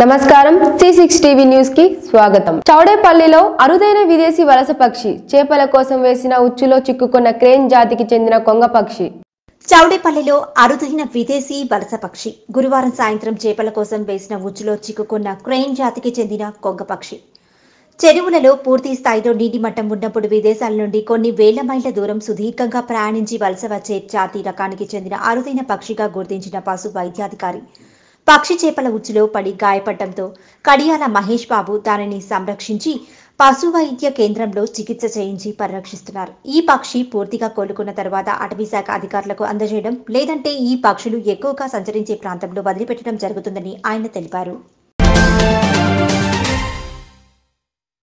నమస్కారం C six TV news కి స్వాగతం చౌడేపల్లిలో అరుదైన విదేశీ వలస పక్షి చేపల కోసం వేసిన ఉచ్చులో చిక్కుకున్న క్రేన్ జాతికి చెందిన కొంగ పక్షి చౌడేపల్లిలో అరుదైన విదేశీ వలస పక్షి గురువారం సాయంత్రం చేపల కోసం వేసిన ఉచ్చులో చిక్కుకున్న క్రేన్ జాతికి చెందిన కొంగ పక్షి చెరువులలో పూర్తి స్థాయిలో నీటి మట్టం ఉన్నప్పుడు విదేశాల నుండి కొన్ని వేల మైళ్ల దూరం సుదీర్ఘంగా ప్రయాణించి వలస వచ్చే జాతి రకానికి చెందిన అరుదైన పక్షిగా గుర్తించిన పశు వైద్యాధికారి పక్షి చేపల ఉచ్చులో పడి గాయపడటంతో కడియాల మహేష్ బాబు దానిని సంరక్షించి పశు వైద్య కేంద్రంలో చికిత్స చేయించి పరిరక్షిస్తున్నారు ఈ పక్షి పూర్తిగా కోలుకున్న తర్వాత అటవీ శాఖ అధికారులకు అందజేయడం లేదంటే ఈ పక్షులు ఎక్కువగా సంచరించే ప్రాంతంలో వదిలిపెట్టడం జరుగుతుందని ఆయన తెలిపారు